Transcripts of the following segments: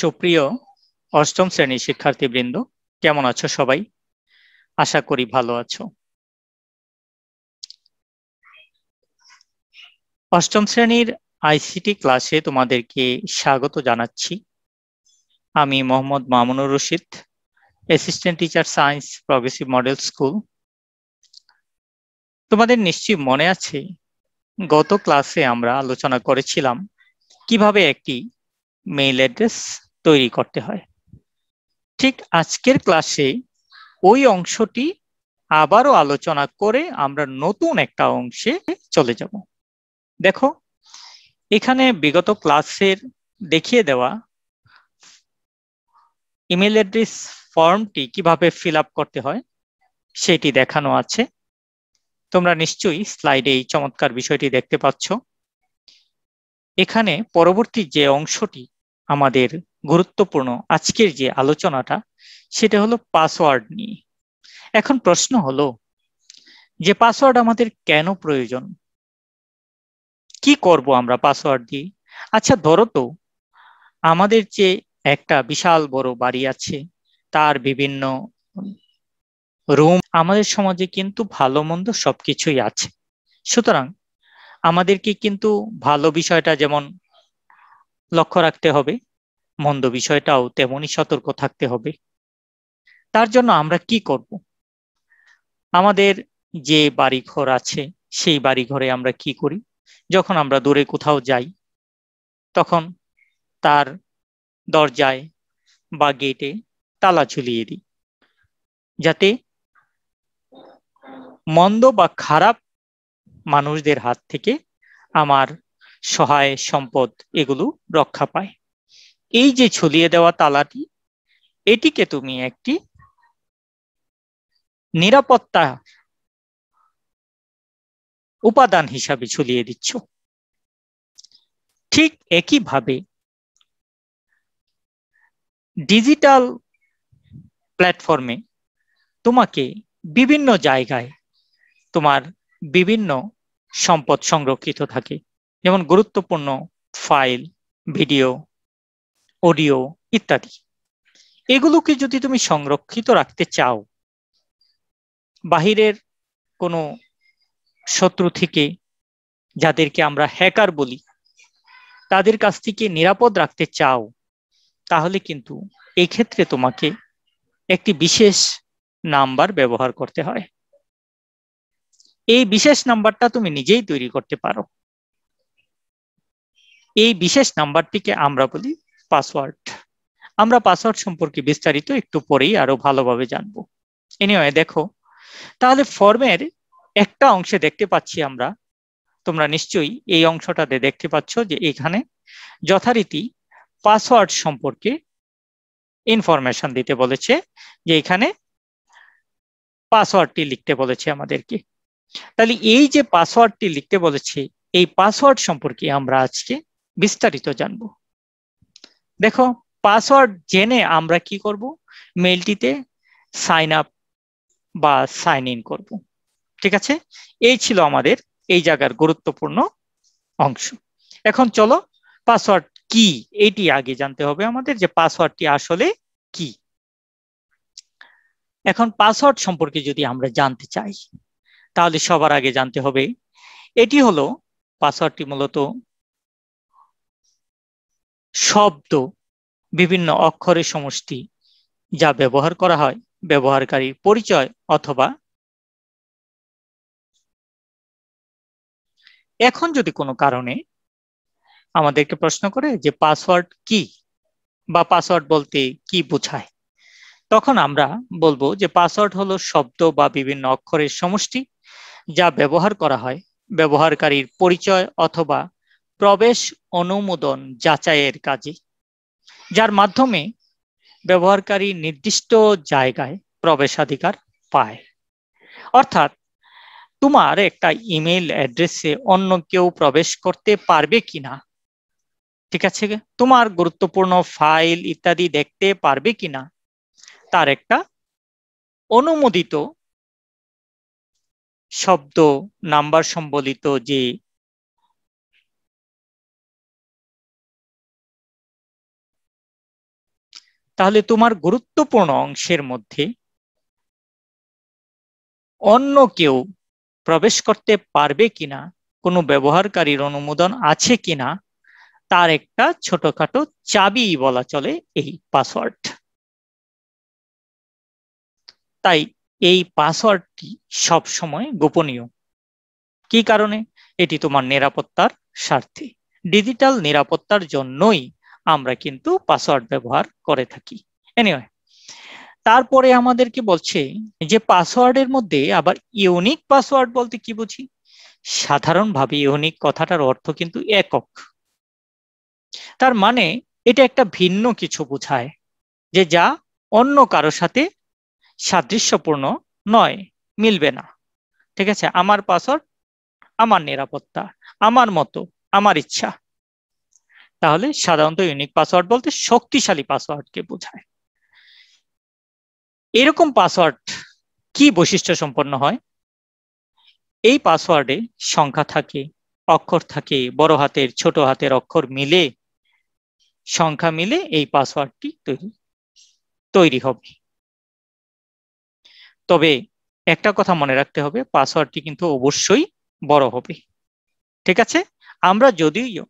সুপ্রিয় অষ্টম শ্রেণীর শিক্ষার্থীবৃন্দ কেমন আছো সবাই আশা করি ভালো আছো অষ্টম শ্রেণীর আইসিটি ক্লাসে তোমাদেরকে স্বাগত জানাচ্ছি আমি Mohammad Mamunur Rashid assistant teacher science Progressive Model School তোমাদের নিশ্চয়ই মনে আছে গত ক্লাসে আমরা আলোচনা করেছিলাম কিভাবে একটি মেইল অ্যাড্রেস তৈরি করতে হয় ঠিক আজকের ক্লাসে ওই অংশটি আবারও আলোচনা করে আমরা নতুন একটা অংশে চলে যাব দেখো এখানে বিগত ক্লাসের দেখিয়ে দেওয়া ইমেল অ্যাড্রেস ফর্মটি কিভাবে ফিল করতে হয় সেটি দেখানো আছে তোমরা নিশ্চয়ই স্লাইডে এই চমৎকার বিষয়টি দেখতে পাচ্ছ এখানে পরবর্তী যে অংশটি আমাদের গুরুত্বপূর্ণ আজকের যে আলোচনাটা সেটা হলো পাসওয়ার্ড নিয়ে এখন প্রশ্ন হলো যে পাসওয়ার্ড আমাদের কেন প্রয়োজন কি করব আমরা পাসওয়ার্ড দিয়ে আচ্ছা ধরো তো আমাদের যে একটা বিশাল বড় বাড়ি আছে তার বিভিন্ন রুম আমাদের সমাজে কিন্তু ভালো মন্দ সবকিছুই আছে সুতরাং আমাদেরকে কিন্তু ভালো বিষয়টা যেমন লক্ষ্য রাখতে হবে মন্দ বিষয়টাও তেমনই সতর্ক থাকতে হবে তার জন্য আমরা কি করব আমাদের যে বাড়ি ঘর আছে সেই বাড়ি ঘরে আমরা কি করি যখন আমরা দূরে কোথাও যাই তখন তার দরজায় বা গেটে তালা ঝুলিয়ে দিই যাতে মন্দ বা খারাপ মানুষদের হাত থেকে আমার সহায় সম্পদ এগুলো রক্ষা পায় এই যে ছড়িয়ে দেওয়া তালাটি এটিকে তুমি একটি নিরাপত্তা উপাদান হিসাবে ছড়িয়ে দিচ্ছ ঠিক একইভাবে ডিজিটাল প্ল্যাটফর্মে তোমাকে বিভিন্ন জায়গায় তোমার বিভিন্ন সম্পদ সংরক্ষিত থাকে যেমন গুরুত্বপূর্ণ ফাইল ভিডিও অডিও ইত্যাদি এগুলোকে যদি তুমি সংরক্ষিত রাখতে চাও বাহিরের কোনো শত্রু থেকে যাদেরকে আমরা হ্যাকার বলি তাদের কাছ থেকে নিরাপদ রাখতে চাও তাহলে কিন্তু এক্ষেত্রে তোমাকে একটি বিশেষ নাম্বার ব্যবহার করতে হয় এই বিশেষ নাম্বারটা তুমি নিজেই তৈরি করতে পারো এই বিশেষ নাম্বারটিকে আমরা বলি পাসওয়ার্ড আমরা পাসওয়ার্ড সম্পর্কে বিস্তারিত একটু পরেই আরো ভালোভাবে জানব এনিওয়ে দেখো তাহলে ফর্মের একটা অংশে দেখতে পাচ্ছি আমরা তোমরা নিশ্চয়ই এই অংশটাতে দেখতে পাচ্ছ যে এখানে যথারীতি পাসওয়ার্ড সম্পর্কে ইনফরমেশন দিতে বলেছে যে এখানে পাসওয়ার্ডটি লিখতে বলেছে আমাদেরকে তাহলে এই যে পাসওয়ার্ডটি লিখতে বলেছে এই পাসওয়ার্ড সম্পর্কে আমরা আজকে বিস্তারিত জানব দেখো পাসওয়ার্ড জেনে আমরা কি করব মেলটিতে সাইন আপ বা সাইন ইন করব ঠিক আছে এই ছিল আমাদের এই জায়গার গুরুত্বপূর্ণ অংশ এখন চলো পাসওয়ার্ড কি এটি আগে জানতে হবে আমাদের যে পাসওয়ার্ডটি আসলে কি এখন পাসওয়ার্ড সম্পর্কে যদি আমরা জানতে চাই তাহলে সবার আগে জানতে হবে এটি হলো পাসওয়ার্ডটি মূলত শব্দ বিভিন্ন অক্ষরের সমষ্টি যা ব্যবহার করা হয় ব্যবহারকারীর পরিচয় অথবা এখন যদি কোনো কারণে আমাদেরকে প্রশ্ন করে যে পাসওয়ার্ড কি বা পাসওয়ার্ড বলতে কি বোঝায় তখন আমরা বলবো যে পাসওয়ার্ড হলো শব্দ বা বিভিন্ন অক্ষরের সমষ্টি যা ব্যবহার করা হয় ব্যবহারকারীর পরিচয় অথবা প্রবেশ অনুমোদন যাচাইয়ের কাজে যার মাধ্যমে ব্যবহারকারী নির্দিষ্ট জায়গায় প্রবেশাধিকার পায় অর্থাৎ তোমার একটা ইমেল অ্যাড্রেসে অন্য কেউ প্রবেশ করতে পারবে কিনা ঠিক আছে তোমার গুরুত্বপূর্ণ ফাইল ইত্যাদি দেখতে পারবে কিনা তার একটা অনুমোদিত শব্দ নাম্বার সম্বলিত যে তাহলে তোমার গুরুত্বপূর্ণ অংশের মধ্যে অন্য কেউ প্রবেশ করতে পারবে কিনা কোনো ব্যবহারকারীর অনুমোদন আছে কিনা তার একটা ছোটখাটো চাবি বলা চলে এই পাসওয়ার্ড তাই এই পাসওয়ার্ডটি সবসময় গোপনীয় কি কারণে এটি তোমার নিরাপত্তার স্বার্থে ডিজিটাল নিরাপত্তার জন্যই আমরা কিন্তু পাসওয়ার্ড ব্যবহার করে থাকি এনিওয়ে তারপরে আমাদেরকে বলছে যে পাসওয়ার্ডের মধ্যে আবার ইউনিক পাসওয়ার্ড বলতে কি বুঝি সাধারণভাবে ইউনিক কথাটার অর্থ কিন্তু একক তার মানে এটা একটা ভিন্ন কিছু বোঝায় যে যা অন্য কারো সাথে সাদৃশ্যপূর্ণ নয় মিলবে না ঠিক আছে আমার পাসওয়ার্ড আমার নিরাপত্তা আমার মতো আমার ইচ্ছা তাহলে সাধারণত ইউনিক পাসওয়ার্ড বলতে শক্তিশালী পাসওয়ার্ডকে বোঝায় এরকম পাসওয়ার্ড কি বৈশিষ্ট্য সম্পন্ন হয় এই পাসওয়ার্ডে সংখ্যা থাকে অক্ষর থাকে বড় হাতের ছোট হাতের অক্ষর মিলে সংখ্যা মিলে এই পাসওয়ার্ডটি তৈরি তৈরি হবে তবে একটা কথা মনে রাখতে হবে পাসওয়ার্ডটি কিন্তু অবশ্যই বড় হবে ঠিক আছে আমরা যদিও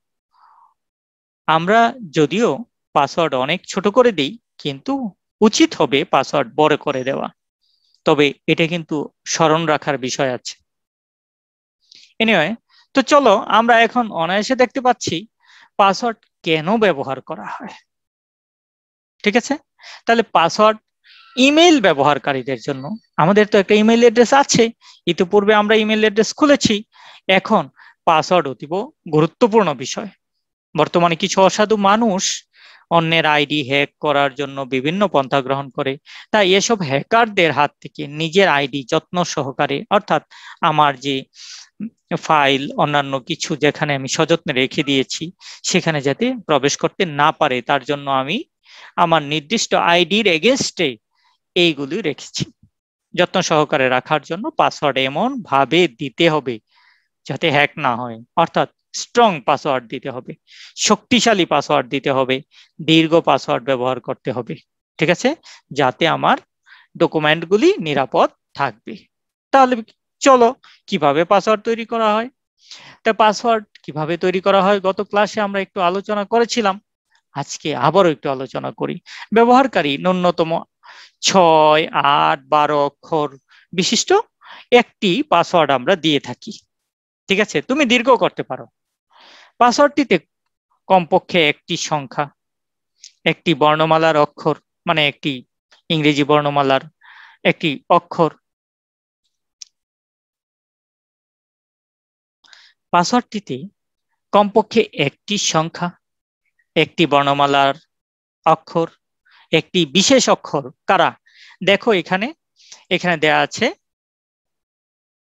আমরা যদিও পাসওয়ার্ড অনেক ছোট করে দিই কিন্তু উচিত হবে পাসওয়ার্ড বড় করে দেওয়া তবে এটা কিন্তু স্মরণ রাখার বিষয় আছে এনিওয়ে তো চলো আমরা এখন অনায়াসে দেখতে পাচ্ছি পাসওয়ার্ড কেন ব্যবহার করা হয় ঠিক আছে তাহলে পাসওয়ার্ড ইমেল ব্যবহারকারীদের জন্য আমাদের তো একটা ইমেল অ্যাড্রেস আছে ইতিপূর্বে আমরা ইমেল অ্যাড্রেস খুলেছি এখন পাসওয়ার্ড অতীব গুরুত্বপূর্ণ বিষয় বর্তমানে কিছু অসাধু মানুষ অন্যের আইডি হ্যাক করার জন্য বিভিন্ন পন্থা গ্রহণ করে তাই এসব হ্যাকারদের হাত থেকে নিজের আইডি যত্ন সহকারে অর্থাৎ আমার যে ফাইল অন্যান্য কিছু যেখানে আমি সযত্নে রেখে দিয়েছি সেখানে যাতে প্রবেশ করতে না পারে তার জন্য আমি আমার নির্দিষ্ট আইডির এগেনস্টে এইগুলি রেখেছি যত্ন সহকারে রাখার জন্য পাসওয়ার্ড এমন ভাবে দিতে হবে যাতে হ্যাক না হয় অর্থাৎ স্ট্রং পাসওয়ার্ড দিতে হবে শক্তিশালী পাসওয়ার্ড দিতে হবে দীর্ঘ পাসওয়ার্ড ব্যবহার করতে হবে ঠিক আছে যাতে আমার ডকুমেন্টগুলি নিরাপদ থাকবে তাহলে চলো কিভাবে পাসওয়ার্ড তৈরি করা হয় তা পাসওয়ার্ড কিভাবে তৈরি করা হয় গত ক্লাসে আমরা একটু আলোচনা করেছিলাম আজকে আবারও একটু আলোচনা করি ব্যবহারকারী ন্যূনতম ছয় আট বারো অক্ষর বিশিষ্ট একটি পাসওয়ার্ড আমরা দিয়ে থাকি ঠিক আছে তুমি দীর্ঘ করতে পারো পাসওয়ার্ডটিতে কমপক্ষে একটি সংখ্যা একটি বর্ণমালার অক্ষর মানে একটি ইংরেজি বর্ণমালার একটি অক্ষর পাসওয়ার্ডটিতে কমপক্ষে একটি সংখ্যা একটি বর্ণমালার অক্ষর একটি বিশেষ অক্ষর কারা দেখো এখানে এখানে দেয়া আছে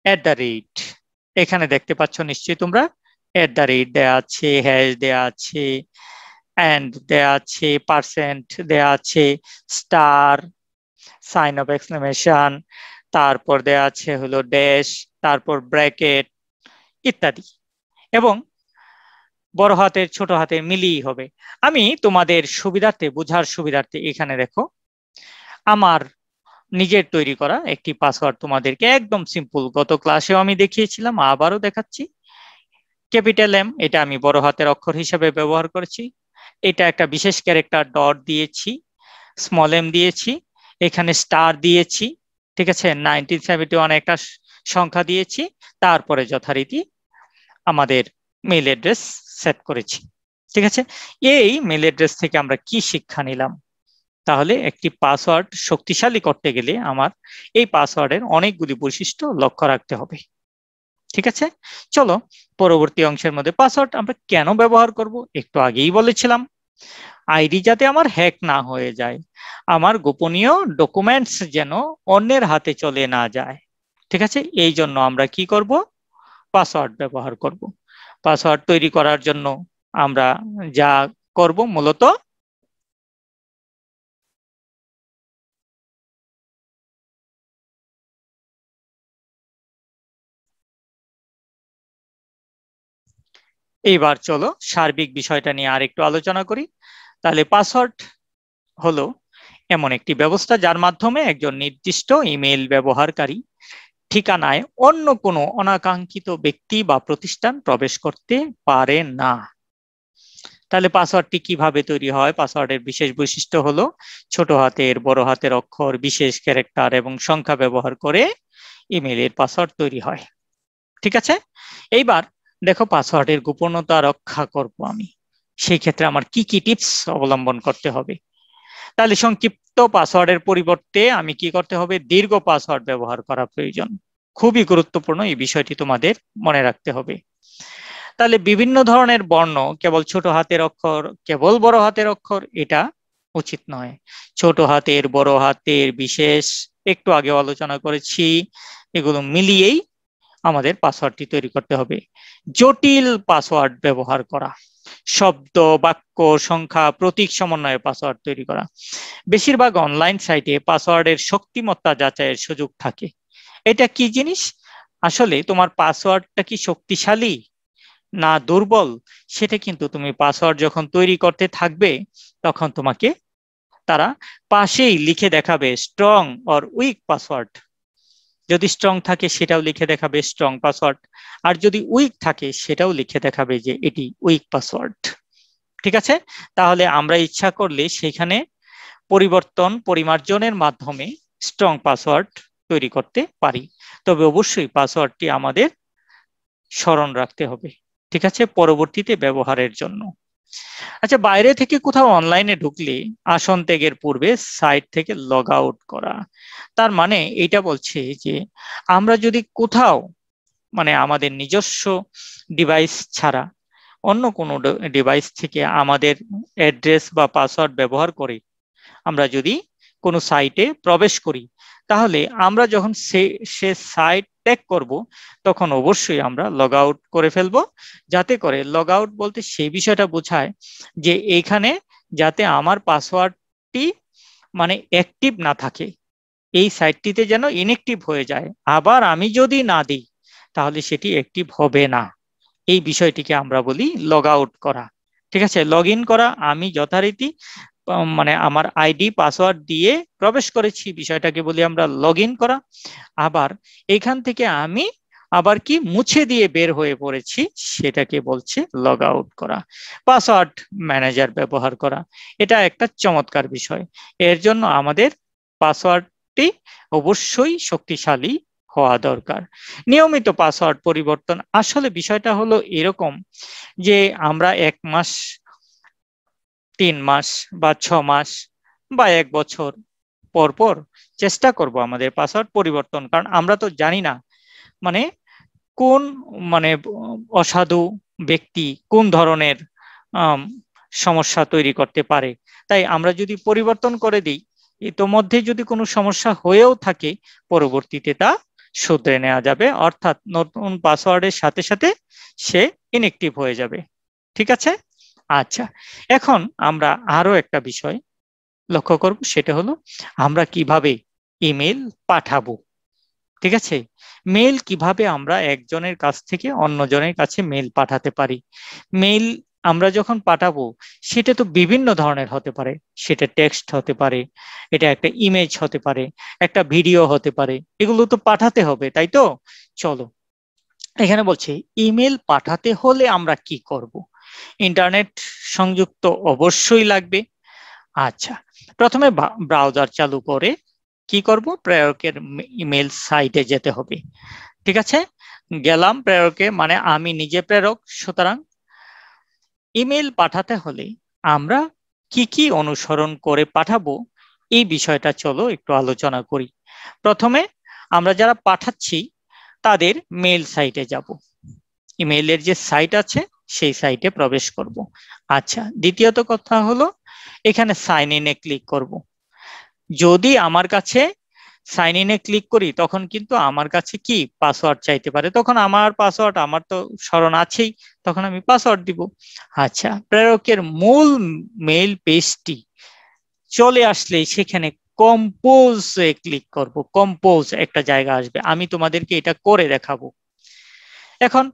অ্যাট দ্য রেট এখানে দেখতে পাচ্ছ নিশ্চয়ই তোমরা এট দ্য রেট দেওয়া আছে হ্যাশ দেওয়া আছে অ্যান্ড দেওয়া আছে পার্সেন্ট দেওয়া আছে স্টার সাইন অফ এক্সক্লেমেশন তারপর দেওয়া আছে হলো ড্যাশ তারপর ব্র্যাকেট ইত্যাদি এবং বড় হাতের ছোট হাতে মিলিয়ে হবে আমি তোমাদের সুবিধার্থে বোঝার সুবিধার্থে এখানে দেখো আমার নিজের তৈরি করা একটি পাসওয়ার্ড তোমাদেরকে একদম সিম্পল গত ক্লাসেও আমি দেখিয়েছিলাম আবারও দেখাচ্ছি ক্যাপিটাল এম এটা আমি বড় হাতের অক্ষর হিসেবে ব্যবহার করেছি এটা একটা বিশেষ ক্যারেক্টার ডট দিয়েছি স্মল এম দিয়েছি এখানে স্টার দিয়েছি ঠিক আছে নাইনটিন সেভেন্টি ওয়ান একটা সংখ্যা দিয়েছি তারপরে যথারীতি আমাদের মেল অ্যাড্রেস সেট করেছি ঠিক আছে এই মেল অ্যাড্রেস থেকে আমরা কি শিক্ষা নিলাম তাহলে একটি পাসওয়ার্ড শক্তিশালী করতে গেলে আমার এই পাসওয়ার্ডের অনেকগুলি বৈশিষ্ট্য লক্ষ্য রাখতে হবে ঠিক আছে চলো পরবর্তী অংশের মধ্যে পাসওয়ার্ড আমরা কেন ব্যবহার করব একটু আগেই বলেছিলাম আইডি যাতে আমার হ্যাক না হয়ে যায় আমার গোপনীয় ডকুমেন্টস যেন অন্যের হাতে চলে না যায় ঠিক আছে এই জন্য আমরা কি করব পাসওয়ার্ড ব্যবহার করব পাসওয়ার্ড তৈরি করার জন্য আমরা যা করব মূলত এইবার চলো সার্বিক বিষয়টা নিয়ে আর একটু আলোচনা করি তাহলে পাসওয়ার্ড হলো এমন একটি ব্যবস্থা যার মাধ্যমে একজন নির্দিষ্ট ইমেল ব্যবহারকারী ঠিকানায় অন্য কোনো অনাকাঙ্ক্ষিত ব্যক্তি বা প্রতিষ্ঠান প্রবেশ করতে পারে না তাহলে পাসওয়ার্ডটি কিভাবে তৈরি হয় পাসওয়ার্ডের বিশেষ বৈশিষ্ট্য হলো ছোট হাতের বড় হাতের অক্ষর বিশেষ ক্যারেক্টার এবং সংখ্যা ব্যবহার করে ইমেলের পাসওয়ার্ড তৈরি হয় ঠিক আছে এইবার দেখো পাসওয়ার্ডের গোপনতা রক্ষা করব আমি সেই ক্ষেত্রে আমার কি কি টিপস অবলম্বন করতে হবে তাহলে সংক্ষিপ্ত পাসওয়ার্ডের পরিবর্তে আমি কি করতে হবে দীর্ঘ পাসওয়ার্ড ব্যবহার করা প্রয়োজন খুবই গুরুত্বপূর্ণ এই বিষয়টি তোমাদের মনে রাখতে হবে তাহলে বিভিন্ন ধরনের বর্ণ কেবল ছোট হাতের অক্ষর কেবল বড় হাতের অক্ষর এটা উচিত নয় ছোট হাতের বড় হাতের বিশেষ একটু আগে আলোচনা করেছি এগুলো মিলিয়েই আমাদের পাসওয়ার্ডটি তৈরি করতে হবে জটিল পাসওয়ার্ড ব্যবহার করা শব্দ বাক্য সংখ্যা প্রতীক সমন্বয়ে পাসওয়ার্ড তৈরি করা বেশিরভাগ অনলাইন সাইটে পাসওয়ার্ডের শক্তিমত্তা যাচাইয়ের সুযোগ থাকে এটা কি জিনিস আসলে তোমার পাসওয়ার্ডটা কি শক্তিশালী না দুর্বল সেটা কিন্তু তুমি পাসওয়ার্ড যখন তৈরি করতে থাকবে তখন তোমাকে তারা পাশেই লিখে দেখাবে স্ট্রং অর উইক পাসওয়ার্ড যদি স্ট্রং থাকে সেটাও লিখে দেখাবে স্ট্রং পাসওয়ার্ড আর যদি উইক থাকে সেটাও লিখে দেখাবে যে এটি উইক পাসওয়ার্ড ঠিক আছে তাহলে আমরা ইচ্ছা করলে সেখানে পরিবর্তন পরিমার্জনের মাধ্যমে স্ট্রং পাসওয়ার্ড তৈরি করতে পারি তবে অবশ্যই পাসওয়ার্ডটি আমাদের স্মরণ রাখতে হবে ঠিক আছে পরবর্তীতে ব্যবহারের জন্য আচ্ছা বাইরে থেকে কোথাও অনলাইনে ঢুকলে আসন ত্যাগের পূর্বে সাইট থেকে লগ আউট করা তার মানে এটা বলছে যে আমরা যদি কোথাও মানে আমাদের নিজস্ব ডিভাইস ছাড়া অন্য কোনো ডিভাইস থেকে আমাদের অ্যাড্রেস বা পাসওয়ার্ড ব্যবহার করে আমরা যদি কোনো সাইটে প্রবেশ করি তাহলে আমরা যখন সে সে সাইট ট্যাগ করব তখন অবশ্যই আমরা লগ আউট করে ফেলব যাতে করে লগ আউট বলতে সেই বিষয়টা বোঝায় যে এইখানে যাতে আমার পাসওয়ার্ডটি মানে অ্যাক্টিভ না থাকে এই সাইটটিতে যেন ইনএক্টিভ হয়ে যায় আবার আমি যদি না দিই তাহলে সেটি অ্যাক্টিভ হবে না এই বিষয়টিকে আমরা বলি লগ আউট করা ঠিক আছে লগ ইন করা আমি যথারীতি মানে আমার আইডি পাসওয়ার্ড দিয়ে প্রবেশ করেছি বিষয়টাকে বলি আমরা লগ করা আবার এখান থেকে আমি আবার কি মুছে দিয়ে বের হয়ে পড়েছি সেটাকে বলছে লগ আউট করা পাসওয়ার্ড ম্যানেজার ব্যবহার করা এটা একটা চমৎকার বিষয় এর জন্য আমাদের পাসওয়ার্ডটি অবশ্যই শক্তিশালী হওয়া দরকার নিয়মিত পাসওয়ার্ড পরিবর্তন আসলে বিষয়টা হলো এরকম যে আমরা এক মাস তিন মাস বা ছ মাস বা এক বছর পর পর চেষ্টা করব আমাদের পাসওয়ার্ড পরিবর্তন কারণ আমরা তো জানি না মানে কোন মানে অসাধু ব্যক্তি কোন ধরনের সমস্যা তৈরি করতে পারে তাই আমরা যদি পরিবর্তন করে দিই ইতোমধ্যে যদি কোনো সমস্যা হয়েও থাকে পরবর্তীতে তা শুধরে নেওয়া যাবে অর্থাৎ নতুন পাসওয়ার্ডের সাথে সাথে সে ইনএক্টিভ হয়ে যাবে ঠিক আছে আচ্ছা এখন আমরা আরো একটা বিষয় লক্ষ্য করব সেটা হলো আমরা কিভাবে ইমেল পাঠাবো ঠিক আছে মেল কিভাবে আমরা একজনের কাছ থেকে অন্যজনের কাছে মেল পাঠাতে পারি মেল আমরা যখন পাঠাবো সেটা তো বিভিন্ন ধরনের হতে পারে সেটা টেক্সট হতে পারে এটা একটা ইমেজ হতে পারে একটা ভিডিও হতে পারে এগুলো তো পাঠাতে হবে তাই তো চলো এখানে বলছে ইমেল পাঠাতে হলে আমরা কি করব ইন্টারনেট সংযুক্ত অবশ্যই লাগবে আচ্ছা প্রথমে ব্রাউজার চালু করে কি করব প্রেরকের ইমেল সাইটে যেতে হবে ঠিক আছে গেলাম প্রেরকে মানে আমি নিজে প্রেরক সুতরাং ইমেল পাঠাতে হলে আমরা কি কি অনুসরণ করে পাঠাবো এই বিষয়টা চলো একটু আলোচনা করি প্রথমে আমরা যারা পাঠাচ্ছি তাদের মেল সাইটে যাব ইমেলের যে সাইট আছে সেই সাইটে প্রবেশ করব আচ্ছা দ্বিতীয়ত কথা হলো এখানে সাইন ইনে ক্লিক করব যদি আমার কাছে সাইন ইনে ক্লিক করি তখন কিন্তু আমার কাছে কি পাসওয়ার্ড চাইতে পারে তখন আমার পাসওয়ার্ড আমার তো স্মরণ আছেই তখন আমি পাসওয়ার্ড দিব আচ্ছা প্রেরকের মূল মেইল পেজটি চলে আসলে সেখানে কম্পোজ এ ক্লিক করব কম্পোজ একটা জায়গা আসবে আমি তোমাদেরকে এটা করে দেখাবো এখন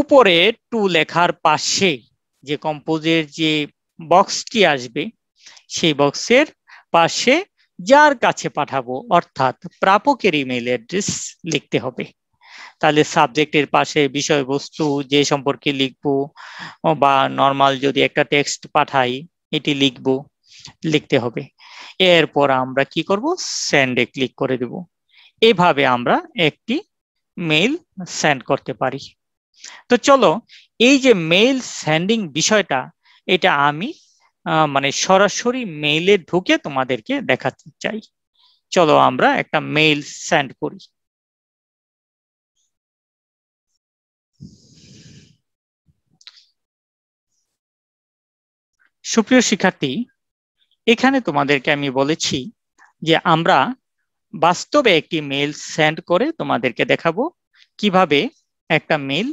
উপরে টু লেখার পাশে যে কম্পোজের যে বক্সটি আসবে সেই বক্সের পাশে যার কাছে পাঠাবো অর্থাৎ প্রাপকের ইমেল অ্যাড্রেস লিখতে হবে তাহলে সাবজেক্টের পাশে বিষয়বস্তু যে সম্পর্কে লিখব বা নর্মাল যদি একটা টেক্সট পাঠাই এটি লিখব লিখতে হবে এরপর আমরা কি করব স্যান্ডে ক্লিক করে দেব এভাবে আমরা একটি মেইল সেন্ড করতে পারি তো চলো এই যে মেইল স্যান্ডিং বিষয়টা এটা আমি মানে সরাসরি মেইলে ঢুকে তোমাদেরকে দেখাতে চাই চলো আমরা একটা মেইল স্যান্ড করি সুপ্রিয় শিক্ষার্থী এখানে তোমাদেরকে আমি বলেছি যে আমরা বাস্তবে একটি মেইল সেন্ড করে তোমাদেরকে দেখাবো কিভাবে একটা মেইল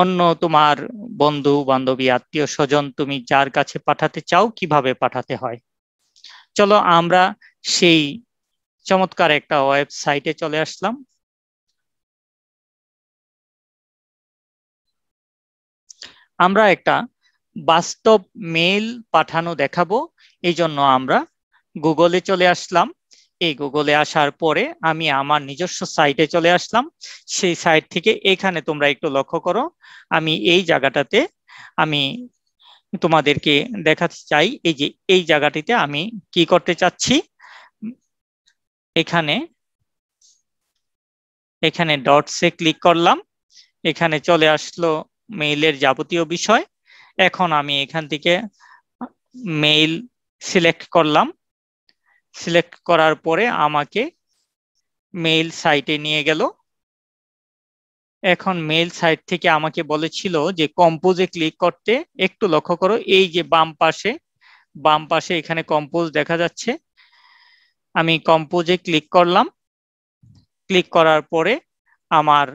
অন্য তোমার বন্ধু বান্ধবী আত্মীয় স্বজন তুমি যার কাছে পাঠাতে চাও কিভাবে পাঠাতে হয় চলো আমরা সেই চমৎকার একটা ওয়েবসাইটে চলে আসলাম আমরা একটা বাস্তব মেল পাঠানো দেখাবো এই জন্য আমরা গুগলে চলে আসলাম এই গুগলে আসার পরে আমি আমার নিজস্ব সাইটে চলে আসলাম সেই সাইট থেকে এখানে তোমরা একটু লক্ষ্য করো আমি এই জায়গাটাতে আমি তোমাদেরকে দেখাতে চাই এই যে এই জায়গাটিতে আমি কি করতে চাচ্ছি এখানে এখানে ডটসে ক্লিক করলাম এখানে চলে আসলো মেইলের যাবতীয় বিষয় এখন আমি এখান থেকে মেইল সিলেক্ট করলাম সিলেক্ট করার পরে আমাকে মেইল সাইটে নিয়ে গেল এখন মেইল সাইট থেকে আমাকে বলেছিল যে কম্পোজে ক্লিক করতে একটু লক্ষ্য করো এই যে বাম পাশে বাম পাশে এখানে কম্পোজ দেখা যাচ্ছে আমি কম্পোজে ক্লিক করলাম ক্লিক করার পরে আমার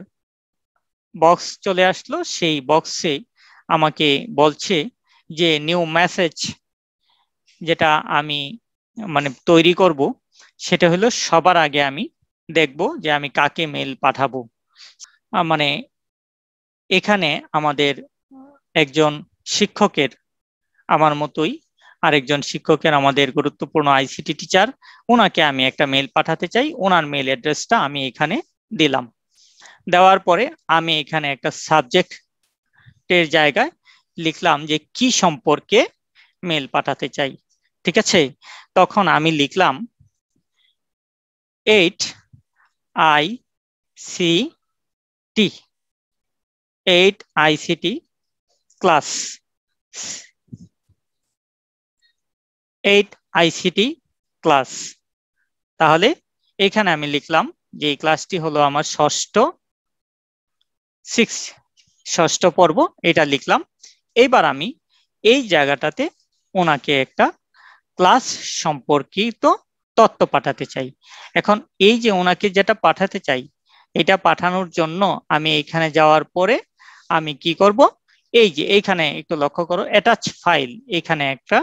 বক্স চলে আসলো সেই বক্সে আমাকে বলছে যে নিউ মেসেজ যেটা আমি মানে তৈরি করব সেটা হলো সবার আগে আমি দেখব যে আমি কাকে মেল পাঠাবো মানে এখানে আমাদের একজন শিক্ষকের আমার মতোই আরেকজন শিক্ষকের আমাদের গুরুত্বপূর্ণ আইসিটি টিচার ওনাকে আমি একটা মেল পাঠাতে চাই ওনার মেল অ্যাড্রেসটা আমি এখানে দিলাম দেওয়ার পরে আমি এখানে একটা সাবজেক্টের জায়গায় লিখলাম যে কি সম্পর্কে মেল পাঠাতে চাই ঠিক আছে তখন আমি লিখলাম eight I C T eight I ICT class eight I ICT class তাহলে এখানে আমি লিখলাম যে এই ক্লাসটি হলো আমার ষষ্ঠ সিক্স ষষ্ঠ পর্ব এটা লিখলাম এবার আমি এই জায়গাটাতে ওনাকে একটা ক্লাস সম্পর্কিত তত্ত্ব পাঠাতে চাই এখন এই যে ওনাকে যেটা পাঠাতে চাই এটা পাঠানোর জন্য আমি এখানে যাওয়ার পরে আমি কি করব এই যে এইখানে একটু লক্ষ্য করো অ্যাটাচ ফাইল এখানে একটা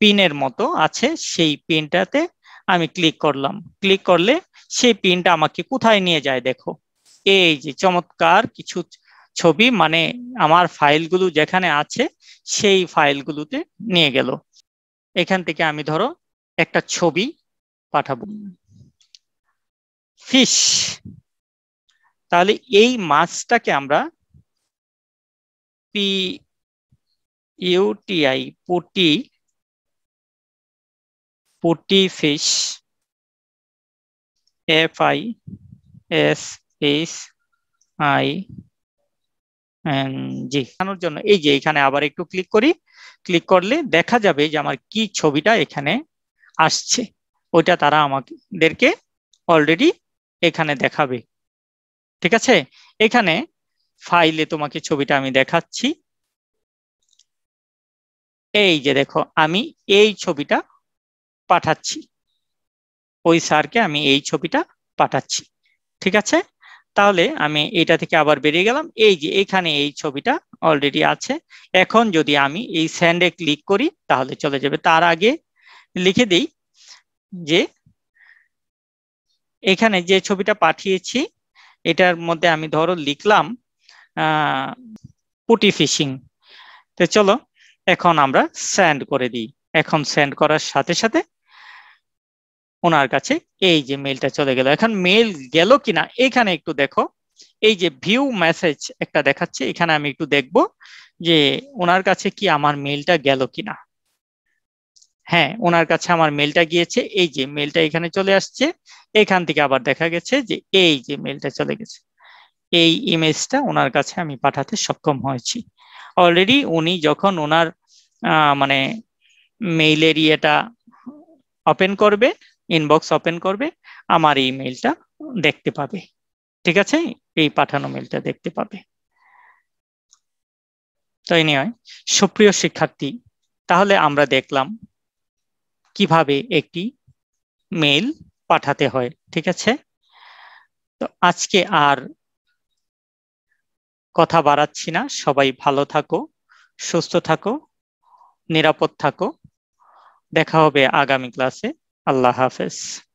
পিনের মতো আছে সেই পিনটাতে আমি ক্লিক করলাম ক্লিক করলে সেই পিনটা আমাকে কোথায় নিয়ে যায় দেখো এই যে চমৎকার কিছু ছবি মানে আমার ফাইলগুলো যেখানে আছে সেই ফাইলগুলোতে নিয়ে গেল এখান থেকে আমি ধরো একটা ছবি পাঠাবো ফিশ তাহলে এই মাছটাকে আমরা পি ইউটিআই পুটি পুটি fish F I S S I G জানার জন্য এই যে এখানে আবার একটু ক্লিক করি ক্লিক করলে দেখা যাবে যে আমার কি ছবিটা এখানে আসছে ওইটা তারা আমাদেরকে অলরেডি এখানে দেখাবে ঠিক আছে এখানে ফাইলে তোমাকে ছবিটা আমি দেখাচ্ছি এই যে দেখো আমি এই ছবিটা পাঠাচ্ছি ওই স্যারকে আমি এই ছবিটা পাঠাচ্ছি ঠিক আছে তাহলে আমি এটা থেকে আবার বেরিয়ে গেলাম এই যে এখানে এই ছবিটা অলরেডি আছে এখন যদি আমি এই স্যান্ডে ক্লিক করি তাহলে চলে যাবে তার আগে লিখে দিই যে এখানে যে ছবিটা পাঠিয়েছি এটার মধ্যে আমি ধরো লিখলাম পুটি ফিশিং তো চলো এখন আমরা স্যান্ড করে দিই এখন স্যান্ড করার সাথে সাথে ওনার কাছে এই যে মেলটা চলে গেল এখন মেল গেল কিনা এখানে একটু দেখো এই যে ভিউ মেসেজ একটা দেখাচ্ছে এখানে আমি একটু দেখব যে ওনার কাছে কি আমার মেলটা গেল কিনা হ্যাঁ ওনার কাছে আমার মেলটা গিয়েছে এই যে মেলটা এখানে চলে আসছে এখান থেকে আবার দেখা গেছে যে এই যে মেলটা চলে গেছে এই ইমেজটা ওনার কাছে আমি পাঠাতে সক্ষম হয়েছি অলরেডি উনি যখন ওনার মানে মেইলের ইয়েটা ওপেন করবে ইনবক্স ওপেন করবে আমার এই মেইলটা দেখতে পাবে ঠিক আছে এই পাঠানো মেলটা দেখতে পাবে তাই নিয়ে সুপ্রিয় শিক্ষার্থী তাহলে আমরা দেখলাম কিভাবে একটি মেল পাঠাতে হয় ঠিক আছে তো আজকে আর কথা বাড়াচ্ছি না সবাই ভালো থাকো সুস্থ থাকো নিরাপদ থাকো দেখা হবে আগামী ক্লাসে আল্লাহ হাফেজ